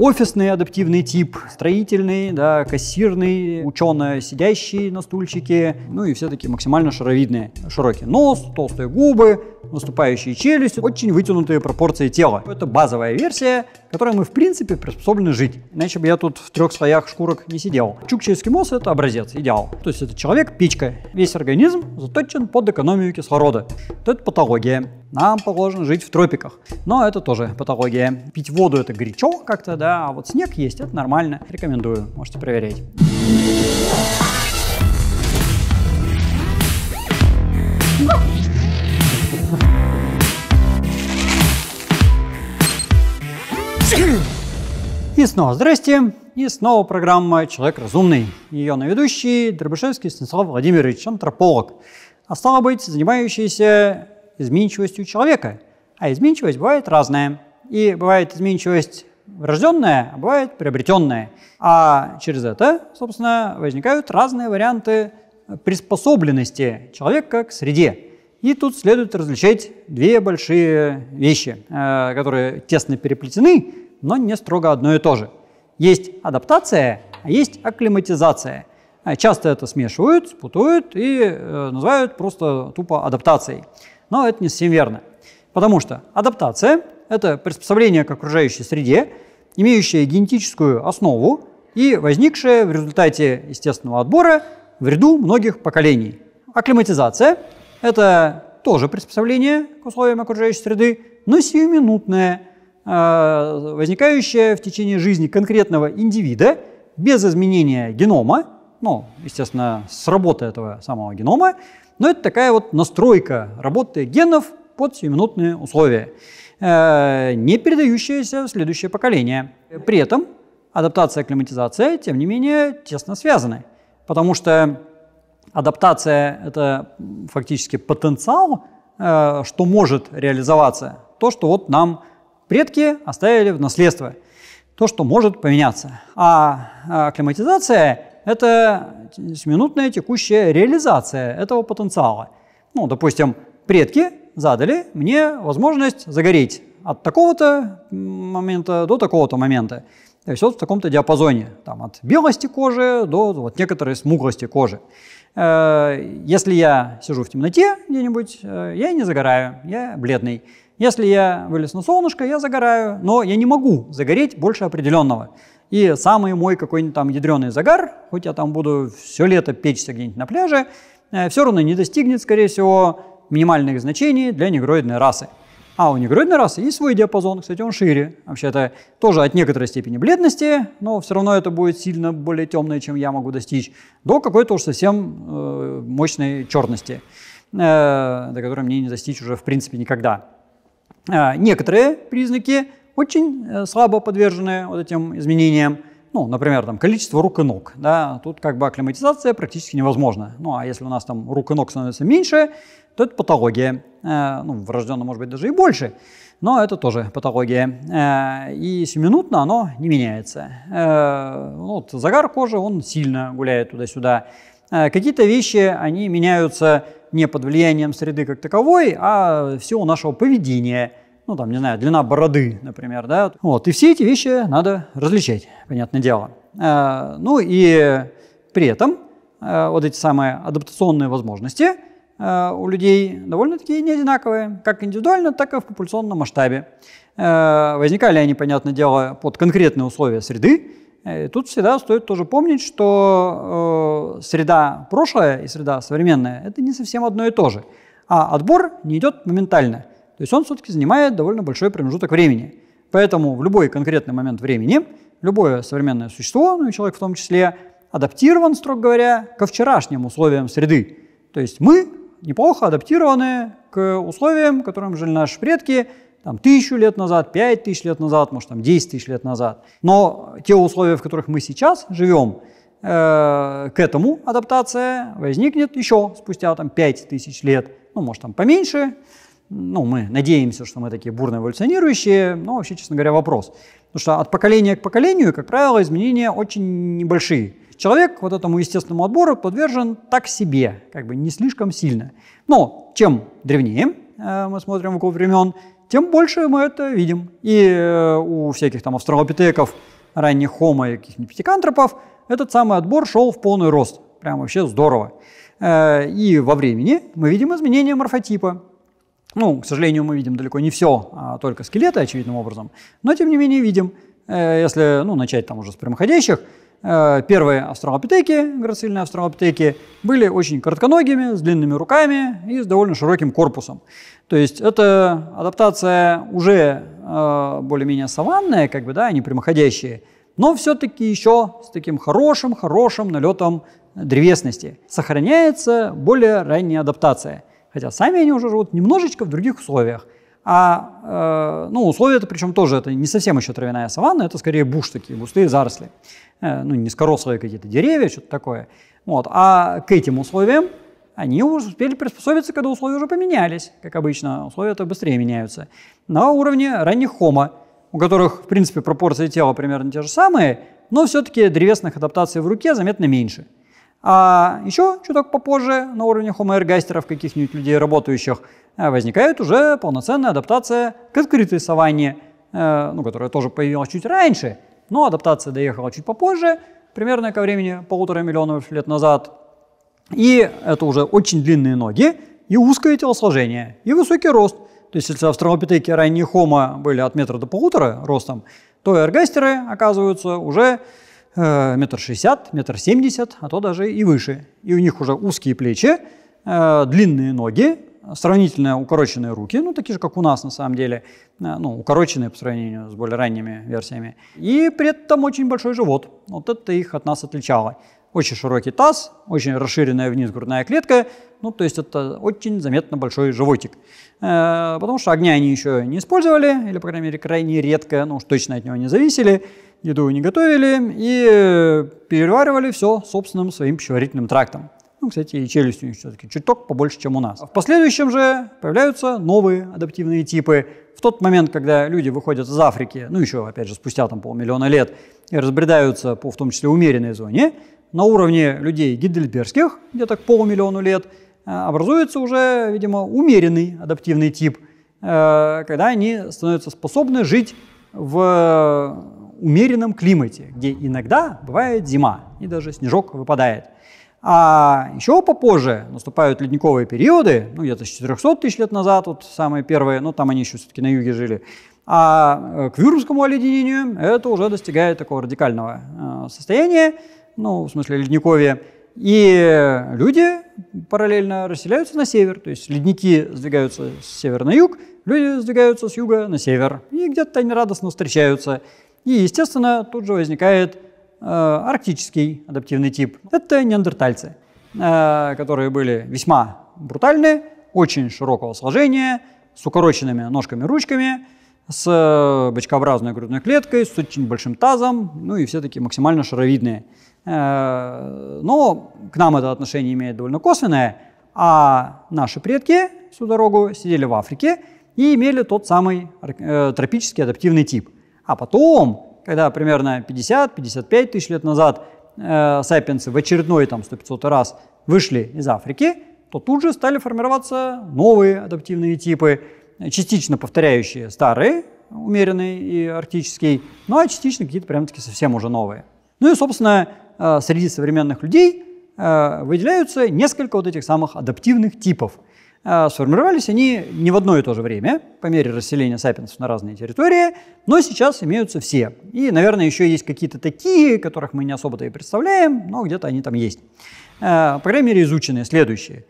офисный адаптивный тип, строительный, да, кассирный, ученый, сидящий на стульчике, ну и все таки максимально шаровидные. Широкий нос, толстые губы, наступающие челюсти, очень вытянутые пропорции тела. Это базовая версия, которой мы в принципе приспособлены жить. Иначе бы я тут в трех слоях шкурок не сидел. Чукча эскимос это образец, идеал. То есть это человек-печка. Весь организм заточен под экономию кислорода. Вот это патология. Нам положено жить в тропиках. Но это тоже патология. Пить воду это горячо как-то, да, а вот снег есть, это нормально. Рекомендую, можете проверить. И снова здрасте, и снова программа «Человек разумный». Ее наведущий Дробышевский Станислав Владимирович, антрополог. А стало быть, занимающийся изменчивостью человека. А изменчивость бывает разная. И бывает изменчивость врожденная, а бывает приобретенная. А через это, собственно, возникают разные варианты приспособленности человека к среде. И тут следует различать две большие вещи, э, которые тесно переплетены, но не строго одно и то же. Есть адаптация, а есть акклиматизация. Э, часто это смешивают, путают и э, называют просто тупо адаптацией. Но это не совсем верно. Потому что адаптация – это приспособление к окружающей среде, имеющее генетическую основу и возникшее в результате естественного отбора в ряду многих поколений. Акклиматизация – это тоже приспособление к условиям окружающей среды, но сиюминутное, э, возникающее в течение жизни конкретного индивида без изменения генома, ну, естественно, с работы этого самого генома, но ну, это такая вот настройка работы генов под сиюминутные условия, э, не передающаяся в следующее поколение. При этом адаптация и акклиматизация, тем не менее, тесно связаны, потому что адаптация – это фактически потенциал, э, что может реализоваться, то, что вот нам предки оставили в наследство, то, что может поменяться. А, а акклиматизация это минутная текущая реализация этого потенциала. Ну, допустим, предки задали мне возможность загореть от такого-то момента до такого-то момента. То есть вот в таком-то диапазоне, там, от белости кожи до вот, некоторой смуглости кожи. Э, если я сижу в темноте где-нибудь, э, я не загораю, я бледный. Если я вылез на солнышко, я загораю, но я не могу загореть больше определенного и самый мой какой-нибудь там ядреный загар, хоть я там буду все лето печься где-нибудь на пляже, э, все равно не достигнет, скорее всего, минимальных значений для негроидной расы. А у негроидной расы есть свой диапазон, кстати, он шире. Вообще-то тоже от некоторой степени бледности, но все равно это будет сильно более темное, чем я могу достичь, до какой-то уж совсем э, мощной черности, э, до которой мне не достичь уже в принципе никогда. Э, некоторые признаки очень э, слабо подвержены вот этим изменениям, ну, например, там, количество рук и ног, да, тут как бы акклиматизация практически невозможна. Ну, а если у нас там рук и ног становится меньше, то это патология, э, ну, врожденно, может быть, даже и больше, но это тоже патология. Э, и сиюминутно оно не меняется. Э, ну, вот загар кожи, он сильно гуляет туда-сюда. Э, какие-то вещи, они меняются не под влиянием среды как таковой, а всего нашего поведения – ну там, не знаю, длина бороды, например, да, вот, и все эти вещи надо различать, понятное дело. Э, ну и при этом э, вот эти самые адаптационные возможности э, у людей довольно-таки не одинаковые, как индивидуально, так и в популяционном масштабе. Возникали они, понятное дело, под конкретные условия среды, и тут всегда стоит тоже помнить, что э, среда прошлая и среда современная – это не совсем одно и то же. А отбор не идет моментально. То есть он все-таки занимает довольно большой промежуток времени. Поэтому в любой конкретный момент времени любое современное существо, ну и человек в том числе, адаптирован, строго говоря, ко вчерашним условиям среды. То есть мы неплохо адаптированы к условиям, которым жили наши предки, там, тысячу лет назад, пять тысяч лет назад, может, там, десять тысяч лет назад. Но те условия, в которых мы сейчас живем, э, к этому адаптация возникнет еще спустя там, пять тысяч лет, ну, может, там, поменьше, ну, мы надеемся, что мы такие бурно эволюционирующие, но вообще, честно говоря, вопрос. Потому что от поколения к поколению, как правило, изменения очень небольшие. Человек вот этому естественному отбору подвержен так себе, как бы не слишком сильно. Но чем древнее э, мы смотрим вокруг времен, тем больше мы это видим. И э, у всяких там австралопитеков, ранних хомо и каких-нибудь пятикантропов этот самый отбор шел в полный рост. Прям вообще здорово. Э, и во времени мы видим изменения морфотипа. Ну, к сожалению, мы видим далеко не все, а только скелеты, очевидным образом. Но, тем не менее, видим, э, если ну, начать там уже с прямоходящих, э, первые австралопитеки, грацильные австралопитеки, были очень коротконогими, с длинными руками и с довольно широким корпусом. То есть это адаптация уже э, более-менее саванная, как бы, да, они а прямоходящие, но все-таки еще с таким хорошим-хорошим налетом древесности. Сохраняется более ранняя адаптация – хотя сами они уже живут немножечко в других условиях. А, э, ну, условия это причем тоже, это не совсем еще травяная саванна, это скорее буш такие, густые заросли. Э, ну, низкорослые какие-то деревья, что-то такое. Вот. А к этим условиям они уже успели приспособиться, когда условия уже поменялись, как обычно. Условия-то быстрее меняются. На уровне ранних хома, у которых, в принципе, пропорции тела примерно те же самые, но все-таки древесных адаптаций в руке заметно меньше – а еще чуток попозже, на уровне хомоэргастеров, каких-нибудь людей работающих, э, возникает уже полноценная адаптация к открытой саванне, э, ну, которая тоже появилась чуть раньше, но адаптация доехала чуть попозже, примерно ко времени полутора миллионов лет назад. И это уже очень длинные ноги, и узкое телосложение, и высокий рост. То есть, если австралопитеки ранние хомо были от метра до полутора ростом, то эргастеры оказываются уже Э, метр шестьдесят, метр семьдесят, а то даже и выше. И у них уже узкие плечи, э, длинные ноги, сравнительно укороченные руки, ну, такие же, как у нас на самом деле, э, ну, укороченные по сравнению с более ранними версиями. И при этом очень большой живот. Вот это их от нас отличало. Очень широкий таз, очень расширенная вниз грудная клетка, ну, то есть это очень заметно большой животик. Потому что огня они еще не использовали, или, по крайней мере, крайне редко, ну уж точно от него не зависели еду не готовили и э, переваривали все собственным своим пищеварительным трактом. Ну, кстати, и челюсть у них все-таки чуток побольше, чем у нас. В последующем же появляются новые адаптивные типы. В тот момент, когда люди выходят из Африки, ну еще, опять же, спустя там полмиллиона лет, и разбредаются по, в том числе, умеренной зоне, на уровне людей гидельбергских, где-то к полумиллиону лет, э, образуется уже, видимо, умеренный адаптивный тип, э, когда они становятся способны жить в умеренном климате, где иногда бывает зима и даже снежок выпадает. А еще попозже наступают ледниковые периоды, ну где-то с 400 тысяч лет назад, вот самые первые, но там они еще все-таки на юге жили. А э, к Вюрмскому оледенению это уже достигает такого радикального э, состояния, ну в смысле ледниковья. И люди параллельно расселяются на север, то есть ледники сдвигаются с севера на юг, люди сдвигаются с юга на север, и где-то они радостно встречаются. И, естественно, тут же возникает э, арктический адаптивный тип. Это неандертальцы, э, которые были весьма брутальны, очень широкого сложения, с укороченными ножками-ручками, с э, бочкообразной грудной клеткой, с очень большим тазом, ну и все таки максимально шаровидные. Но к нам это отношение имеет довольно косвенное, а наши предки всю дорогу сидели в Африке и имели тот самый тропический адаптивный тип – а потом, когда примерно 50-55 тысяч лет назад э, сапиенсы в очередной там 100-500 раз вышли из Африки, то тут же стали формироваться новые адаптивные типы, частично повторяющие старые, умеренный и арктический, ну а частично какие-то прям-таки совсем уже новые. Ну и, собственно, э, среди современных людей э, выделяются несколько вот этих самых адаптивных типов – а, сформировались они не в одно и то же время, по мере расселения сапиенсов на разные территории, но сейчас имеются все. И, наверное, еще есть какие-то такие, которых мы не особо-то и представляем, но где-то они там есть. А, по крайней мере, изученные следующие.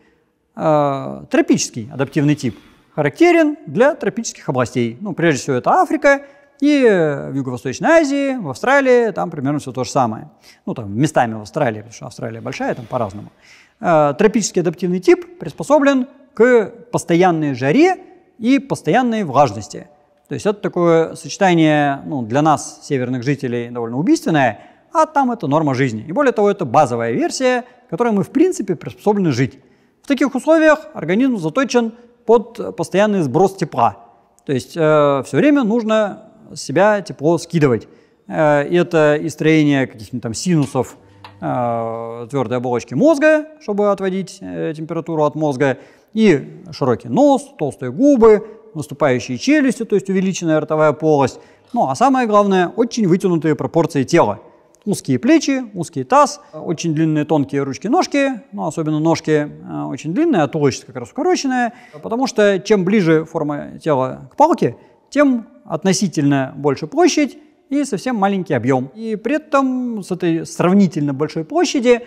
А, тропический адаптивный тип характерен для тропических областей. Ну, прежде всего, это Африка, и в Юго-Восточной Азии, в Австралии, там примерно все то же самое. Ну, там местами в Австралии, потому что Австралия большая, там по-разному. Тропический адаптивный тип приспособлен к постоянной жаре и постоянной влажности. То есть это такое сочетание ну, для нас, северных жителей, довольно убийственное, а там это норма жизни. И более того, это базовая версия, которой мы в принципе приспособлены жить. В таких условиях организм заточен под постоянный сброс тепла. То есть э, все время нужно себя тепло скидывать. Э, это и строение каких-нибудь там синусов э, твердой оболочки мозга, чтобы отводить э, температуру от мозга и широкий нос, толстые губы, выступающие челюсти, то есть увеличенная ротовая полость. Ну а самое главное, очень вытянутые пропорции тела. Узкие плечи, узкий таз, очень длинные тонкие ручки-ножки, ну, особенно ножки э, очень длинные, а туловище как раз укороченное, потому что чем ближе форма тела к палке, тем относительно больше площадь и совсем маленький объем. И при этом с этой сравнительно большой площади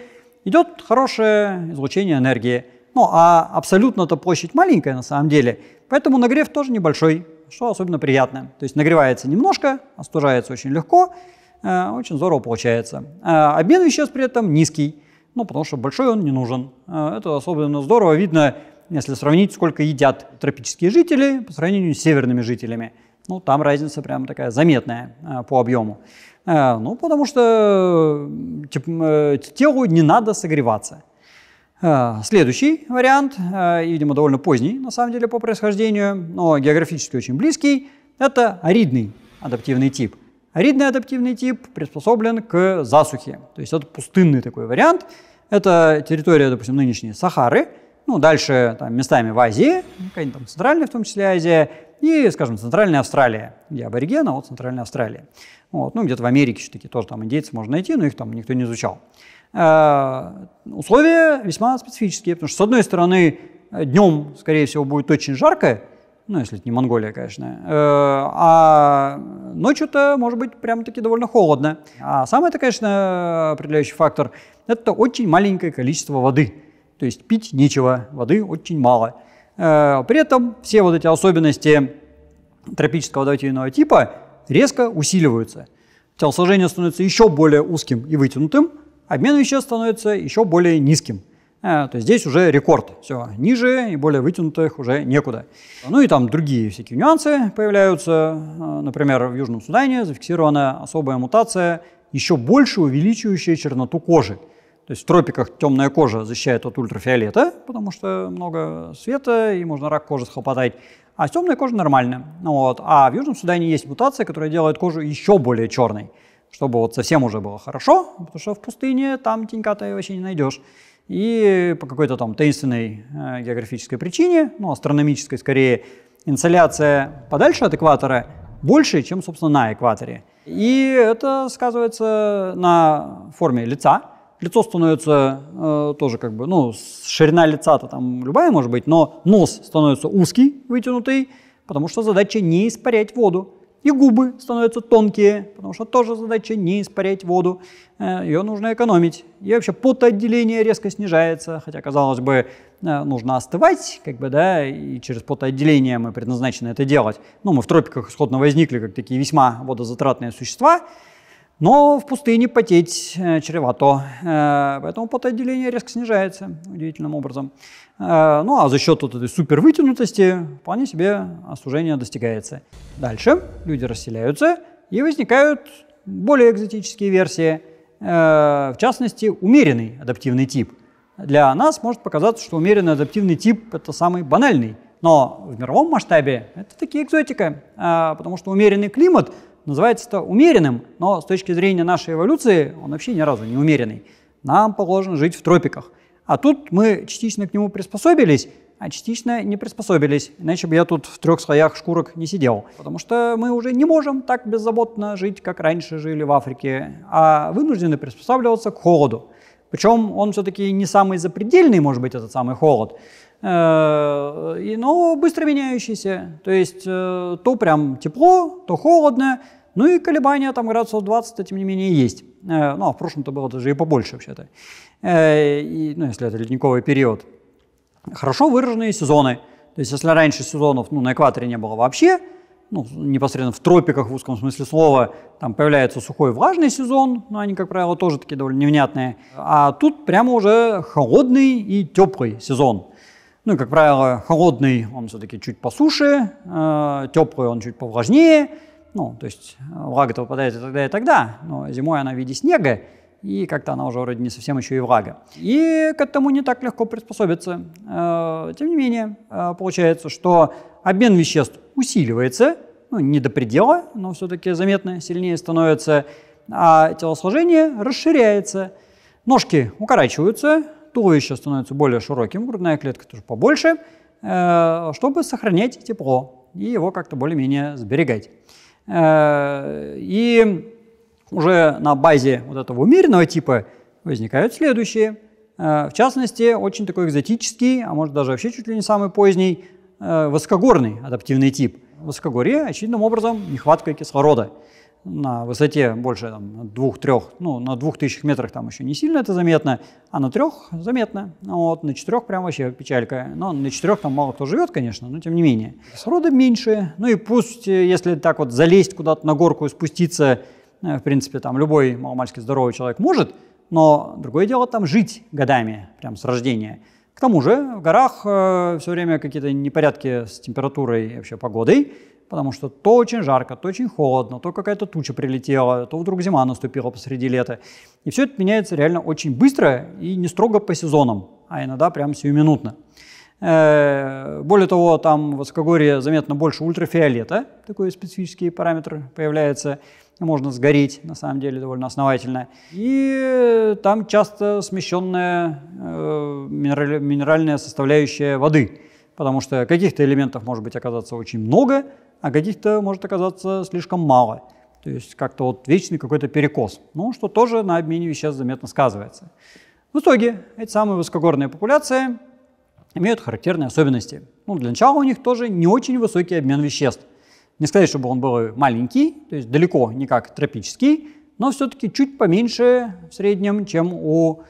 идет хорошее излучение энергии – ну, а абсолютно-то площадь маленькая на самом деле, поэтому нагрев тоже небольшой, что особенно приятно. То есть нагревается немножко, остужается очень легко, э, очень здорово получается. А обмен веществ при этом низкий, ну, потому что большой он не нужен. Э, это особенно здорово видно, если сравнить, сколько едят тропические жители по сравнению с северными жителями. Ну, там разница прям такая заметная э, по объему. Э, ну, потому что э, тип, э, телу не надо согреваться. А, следующий вариант, э, видимо, довольно поздний, на самом деле, по происхождению, но географически очень близкий, это аридный адаптивный тип. Аридный адаптивный тип приспособлен к засухе, то есть это пустынный такой вариант. Это территория, допустим, нынешней Сахары, ну, дальше там, местами в Азии, там, центральная в том числе Азия, и, скажем, Центральная Австралия, я абориген, а вот Центральная Австралия. Вот, ну, где-то в Америке все-таки тоже там индейцев можно найти, но их там никто не изучал. Э, условия весьма специфические, потому что, с одной стороны, днем, скорее всего, будет очень жарко, ну, если это не Монголия, конечно. Э, а ночью-то может быть прямо таки довольно холодно. А самый это, конечно, определяющий фактор – это очень маленькое количество воды. То есть пить нечего, воды очень мало – Э, при этом все вот эти особенности тропического давительного типа резко усиливаются. Телосложение становится еще более узким и вытянутым, обмен веществ становится еще более низким. Э, то есть здесь уже рекорд. Все, ниже и более вытянутых уже некуда. Ну и там другие всякие нюансы появляются. Э, например, в Южном Судане зафиксирована особая мутация, еще больше увеличивающая черноту кожи – то есть в тропиках темная кожа защищает от ультрафиолета, потому что много света, и можно рак кожи схлопотать. А темная кожа нормальная. Вот. А в Южном Судане есть мутация, которая делает кожу еще более черной, чтобы вот совсем уже было хорошо, потому что в пустыне там тенька ты вообще не найдешь. И по какой-то там таинственной э, географической причине, ну, астрономической скорее, инсоляция подальше от экватора больше, чем, собственно, на экваторе. И это сказывается на форме лица, лицо становится э, тоже как бы, ну, ширина лица-то там любая может быть, но нос становится узкий, вытянутый, потому что задача не испарять воду. И губы становятся тонкие, потому что тоже задача не испарять воду, э, ее нужно экономить. И вообще потоотделение резко снижается, хотя, казалось бы, э, нужно остывать, как бы, да, и через потоотделение мы предназначены это делать. Ну, мы в тропиках исходно возникли как такие весьма водозатратные существа, но в пустыне потеть э, чревато, э, поэтому потоотделение резко снижается удивительным образом. Э, ну а за счет вот этой супер вытянутости вполне себе остужение достигается. Дальше люди расселяются и возникают более экзотические версии, в частности умеренный адаптивный тип. Для нас может показаться, что умеренный адаптивный тип – это самый банальный, но в мировом масштабе это такие экзотика, а, потому что умеренный климат – называется это умеренным, но с точки зрения нашей эволюции он вообще ни разу не умеренный. Нам положено жить в тропиках. А тут мы частично к нему приспособились, а частично не приспособились. Иначе бы я тут в трех слоях шкурок не сидел. Потому что мы уже не можем так беззаботно жить, как раньше жили в Африке, а вынуждены приспосабливаться к холоду. Причем он все-таки не самый запредельный, может быть, этот самый холод. Э, и, но быстро меняющийся. То есть э, то прям тепло, то холодно, ну и колебания там градусов 20, а тем не менее, есть. Э, ну, а в прошлом-то было даже и побольше вообще-то. И, ну, если это ледниковый период. Хорошо выраженные сезоны. То есть, если раньше сезонов ну, на экваторе не было вообще, ну, непосредственно в тропиках в узком смысле слова, там появляется сухой влажный сезон, но они, как правило, тоже такие довольно невнятные. А тут прямо уже холодный и теплый сезон – ну и, как правило, холодный он все-таки чуть посуше, э, теплый он чуть повлажнее. Ну, то есть э, влага-то выпадает и тогда, и тогда, но зимой она в виде снега, и как-то она уже вроде не совсем еще и влага. И к этому не так легко приспособиться. Э, тем не менее, э, получается, что обмен веществ усиливается, ну, не до предела, но все-таки заметно сильнее становится, а телосложение расширяется – Ножки укорачиваются, туловище становится более широким, грудная клетка тоже побольше, э, чтобы сохранять тепло и его как-то более-менее сберегать. Э, и уже на базе вот этого умеренного типа возникают следующие. Э, в частности, очень такой экзотический, а может даже вообще чуть ли не самый поздний, высокогорный адаптивный тип. В высокогорье очевидным образом нехватка кислорода на высоте больше там, двух-трех, ну, на двух тысячах метрах там еще не сильно это заметно, а на трех заметно, вот, на четырех прям вообще печалька. Но на четырех там мало кто живет, конечно, но тем не менее. сроды меньше, ну и пусть, э, если так вот залезть куда-то на горку и спуститься, э, в принципе, там любой маломальски здоровый человек может, но другое дело там жить годами, прям с рождения. К тому же в горах э, все время какие-то непорядки с температурой и вообще погодой, потому что то очень жарко, то очень холодно, то какая-то туча прилетела, то вдруг зима наступила посреди лета. И все это меняется реально очень быстро и не строго по сезонам, а иногда прям сиюминутно. Э, более того, там в высокогорье заметно больше ультрафиолета, такой специфический параметр появляется, можно сгореть, на самом деле, довольно основательно. И э, там часто смещенная э, минеральная составляющая воды, потому что каких-то элементов может быть оказаться очень много, а каких-то может оказаться слишком мало. То есть как-то вот вечный какой-то перекос, ну, что тоже на обмене веществ заметно сказывается. В итоге эти самые высокогорные популяции имеют характерные особенности. Ну, для начала у них тоже не очень высокий обмен веществ. Не сказать, чтобы он был маленький, то есть далеко не как тропический, но все-таки чуть поменьше в среднем, чем у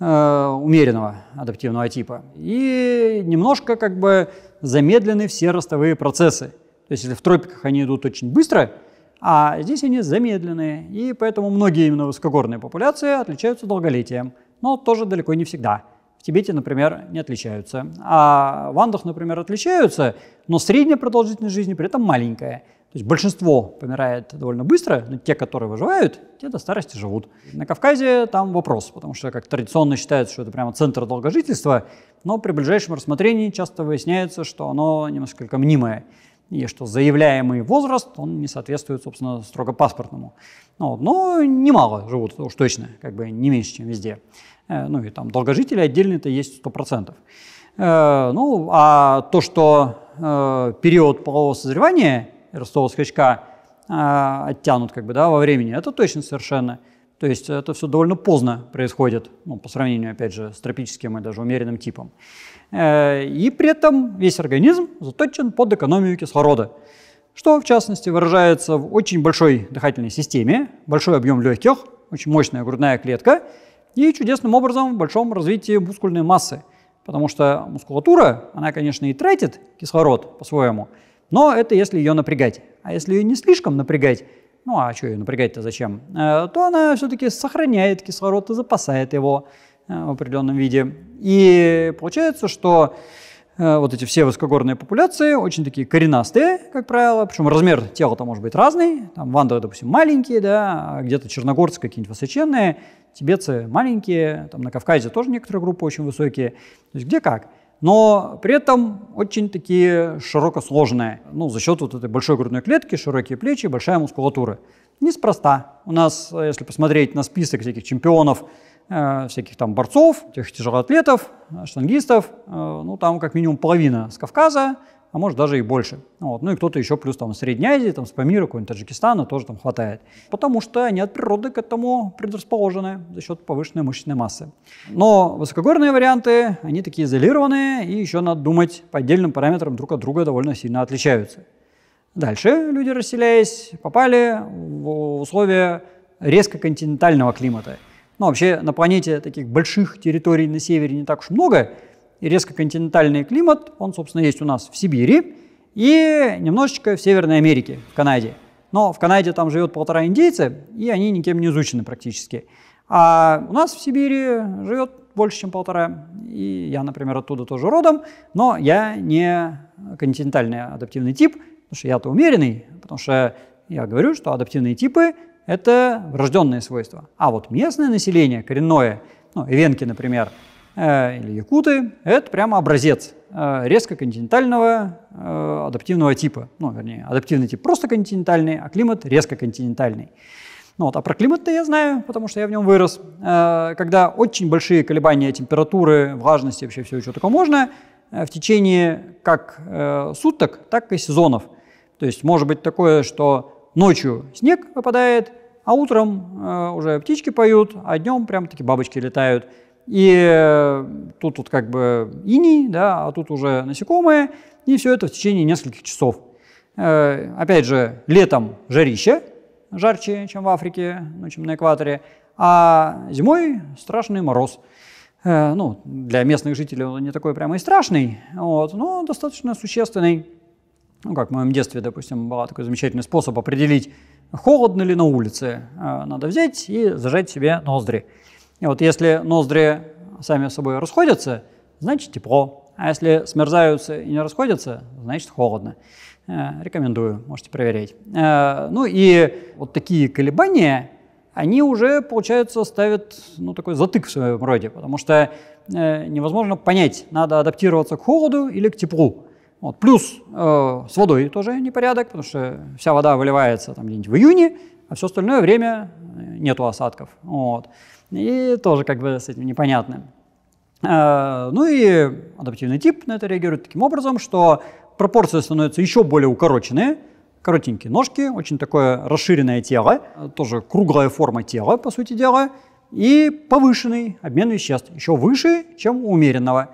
э, умеренного адаптивного типа. И немножко как бы замедлены все ростовые процессы. То есть если в тропиках они идут очень быстро, а здесь они замедленные, и поэтому многие именно высокогорные популяции отличаются долголетием, но тоже далеко не всегда. В Тибете, например, не отличаются. А в Андах, например, отличаются, но средняя продолжительность жизни при этом маленькая. То есть большинство помирает довольно быстро, но те, которые выживают, те до старости живут. На Кавказе там вопрос, потому что как традиционно считается, что это прямо центр долгожительства, но при ближайшем рассмотрении часто выясняется, что оно несколько мнимое и что заявляемый возраст, он не соответствует, собственно, строго паспортному. Ну, но немало живут, уж точно, как бы не меньше, чем везде. Э, ну и там долгожители отдельные, то есть 100%. Э, ну, а то, что э, период полового созревания ростового скачка оттянут как бы, да, во времени, это точно совершенно. То есть это все довольно поздно происходит, ну, по сравнению, опять же, с тропическим и даже умеренным типом. Э, и при этом весь организм заточен под экономию кислорода, что, в частности, выражается в очень большой дыхательной системе, большой объем легких, очень мощная грудная клетка и чудесным образом в большом развитии мускульной массы. Потому что мускулатура, она, конечно, и тратит кислород по-своему, но это если ее напрягать. А если ее не слишком напрягать, ну а что ее напрягать-то зачем, э, то она все-таки сохраняет кислород и запасает его э, в определенном виде. И получается, что э, вот эти все высокогорные популяции очень такие коренастые, как правило, причем размер тела-то может быть разный, там вандры, допустим, маленькие, да, а где-то черногорцы какие-нибудь высоченные, тибетцы маленькие, там на Кавказе тоже некоторые группы очень высокие, то есть где как но при этом очень такие широко Ну, за счет вот этой большой грудной клетки, широкие плечи, большая мускулатура. Неспроста. У нас, э, если посмотреть на список всяких чемпионов, э, всяких там борцов, тех тяжелоатлетов, э, штангистов, ну, там как минимум половина с Кавказа, а может даже и больше. Вот. Ну и кто-то еще плюс там Средней Азии, там с Памира, какой-нибудь Таджикистана тоже там хватает. Потому что они от природы к этому предрасположены за счет повышенной мышечной массы. Но высокогорные варианты, они такие изолированные, и еще надо думать по отдельным параметрам друг от друга довольно сильно отличаются. Дальше люди, расселяясь, попали в условия резко континентального климата. Ну, вообще на планете таких больших территорий на севере не так уж много – и резкоконтинентальный климат, он, собственно, есть у нас в Сибири и немножечко в Северной Америке, в Канаде. Но в Канаде там живет полтора индейца, и они никем не изучены практически. А у нас в Сибири живет больше, чем полтора. И я, например, оттуда тоже родом, но я не континентальный адаптивный тип, потому что я-то умеренный, потому что я говорю, что адаптивные типы – это врожденные свойства. А вот местное население, коренное, ну, венки, например – Э, или якуты, это прямо образец э, резко континентального э, адаптивного типа. Ну, вернее, адаптивный тип просто континентальный, а климат резко континентальный. Ну вот, а про климат-то я знаю, потому что я в нем вырос. Когда очень большие колебания температуры, влажности, вообще все, что такое можно, в течение как суток, так и сезонов. То есть может быть такое, что ночью снег выпадает, а утром уже птички поют, а днем прям таки бабочки летают. И э, тут вот как бы иней, да, а тут уже насекомые, и все это в течение нескольких часов. Э, опять же, летом жарище, жарче, чем в Африке, ну, чем на экваторе, а зимой страшный мороз. Э, ну, для местных жителей он не такой прямо и страшный, вот, но достаточно существенный. Ну, как в моем детстве, допустим, был такой замечательный способ определить, холодно ли на улице. Надо взять и зажать себе ноздри. И вот если ноздри сами собой расходятся, значит тепло. А если смерзаются и не расходятся, значит холодно. Э, рекомендую, можете проверять. Э, ну и вот такие колебания, они уже, получается, ставят ну, такой затык в своем роде, потому что э, невозможно понять, надо адаптироваться к холоду или к теплу. Вот. Плюс э, с водой тоже непорядок, потому что вся вода выливается там где-нибудь в июне, а все остальное время нету осадков. Вот. И тоже как бы с этим непонятно. Э, ну и адаптивный тип на это реагирует таким образом, что пропорции становятся еще более укороченные, коротенькие ножки, очень такое расширенное тело, э, тоже круглая форма тела, по сути дела, и повышенный обмен веществ, еще выше, чем у умеренного.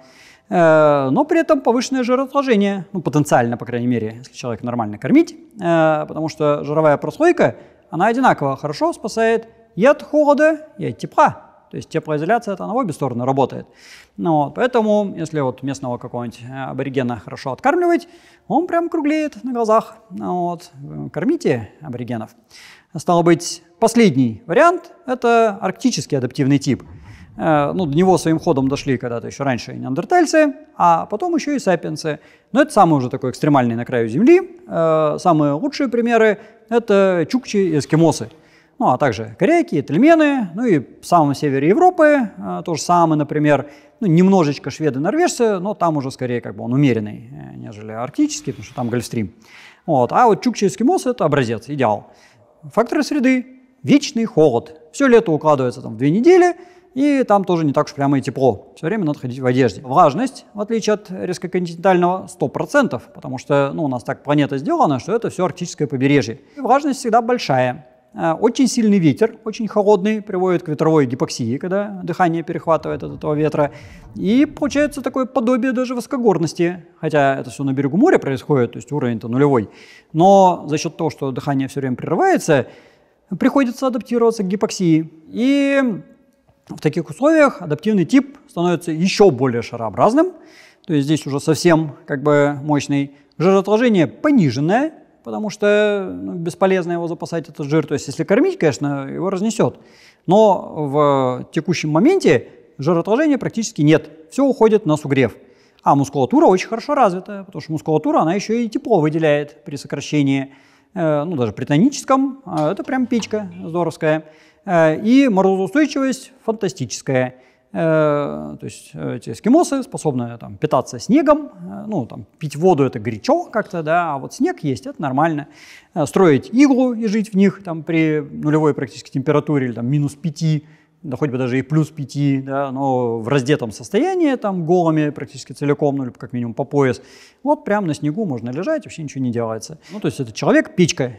Э, но при этом повышенное жиротложение, ну, потенциально, по крайней мере, если человек нормально кормить, потому что жировая прослойка, она одинаково хорошо спасает ед хуроде, ед тепла, То есть теплоизоляция это на обе стороны работает. Ну, вот, поэтому, если вот местного какого-нибудь э, аборигена хорошо откармливать, он прям круглеет на глазах. Ну вот, э, кормите аборигенов. Стало быть, последний вариант – это арктический адаптивный тип. Э, ну, до него своим ходом дошли когда-то еще раньше и неандертальцы, а потом еще и сапиенсы. Но это самый уже такой экстремальный на краю Земли. Самые лучшие примеры – это чукчи и эскимосы – ну а также коряки, тельмены, ну и в самом севере Европы э, то же самое, например, ну, немножечко шведы, норвежцы, но там уже скорее как бы он умеренный, э, нежели арктический, потому что там гольфстрим. Вот. А вот Чукчевский мост – это образец, идеал. Факторы среды – вечный холод. Все лето укладывается там в две недели, и там тоже не так уж прямо и тепло. Все время надо ходить в одежде. Влажность, в отличие от резкоконтинентального, 100%, потому что ну, у нас так планета сделана, что это все арктическое побережье. И влажность всегда большая. Э, очень сильный ветер, очень холодный, приводит к ветровой гипоксии, когда дыхание перехватывает от этого ветра. И получается такое подобие даже высокогорности, хотя это все на берегу моря происходит, то есть уровень-то нулевой. Но за счет того, что дыхание все время прерывается, приходится адаптироваться к гипоксии. И в таких условиях адаптивный тип становится еще более шарообразным, то есть здесь уже совсем как бы мощный. жиротложение пониженное, потому что ну, бесполезно его запасать, этот жир. То есть если кормить, конечно, его разнесет. Но в текущем моменте жиротложения практически нет. Все уходит на сугрев. А мускулатура очень хорошо развита, потому что мускулатура, она еще и тепло выделяет при сокращении, э, ну, даже при тоническом. А это прям печка здоровская. Э, и морозоустойчивость фантастическая. Э, то есть э, эти эскимосы способны там, питаться снегом, э, ну, там, пить воду это горячо как-то, да, а вот снег есть, это нормально. Строить иглу и жить в них там, при нулевой практически температуре или там, минус 5, да хоть бы даже и плюс 5, да, но в раздетом состоянии, там голыми практически целиком, ну или как минимум по пояс, вот прям на снегу можно лежать, вообще ничего не делается. Ну то есть это человек, печка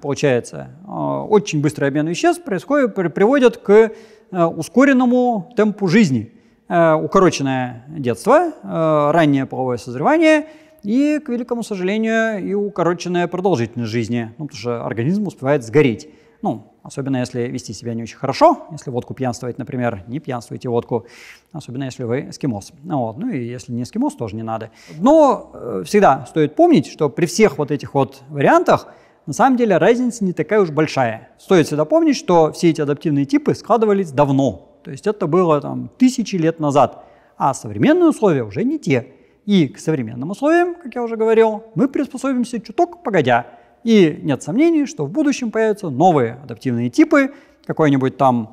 получается. Очень быстрый обмен веществ происходит, приводит к Э, ускоренному темпу жизни. Э, укороченное детство, э, раннее половое созревание и, к великому сожалению, и укороченная продолжительность жизни, ну, потому что организм успевает сгореть. Ну, особенно если вести себя не очень хорошо, если водку пьянствовать, например, не пьянствуйте водку, особенно если вы эскимос. Вот. Ну и если не эскимос, тоже не надо. Но всегда стоит помнить, что при всех вот этих вот вариантах – на самом деле разница не такая уж большая. Стоит всегда помнить, что все эти адаптивные типы складывались давно, то есть это было там, тысячи лет назад, а современные условия уже не те. И к современным условиям, как я уже говорил, мы приспособимся чуток погодя. И нет сомнений, что в будущем появятся новые адаптивные типы, какой-нибудь там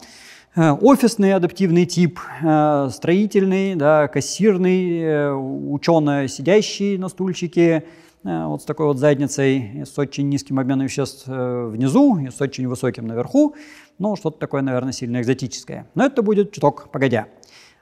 э, офисный адаптивный тип, э, строительный, да, кассирный, э, ученый, сидящий на стульчике, Э, вот с такой вот задницей, с очень низким обменом веществ э, внизу и с очень высоким наверху. Ну, что-то такое, наверное, сильно экзотическое. Но это будет чуток погодя.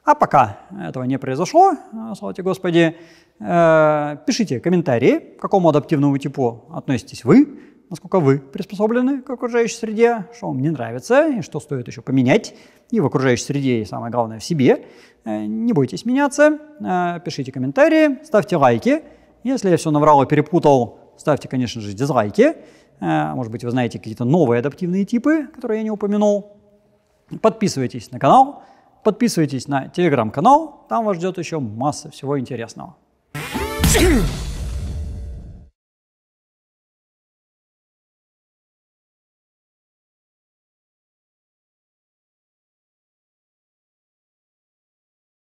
А пока этого не произошло, э, слава Господи, пишите комментарии, к какому адаптивному типу относитесь вы, насколько вы приспособлены к окружающей среде, что вам не нравится и что стоит еще поменять и в окружающей среде, и самое главное в себе. Не бойтесь меняться, пишите комментарии, ставьте лайки – если я все наврал и перепутал, ставьте, конечно же, дизлайки. Э, может быть, вы знаете какие-то новые адаптивные типы, которые я не упомянул. Подписывайтесь на канал, подписывайтесь на телеграм-канал, там вас ждет еще масса всего интересного.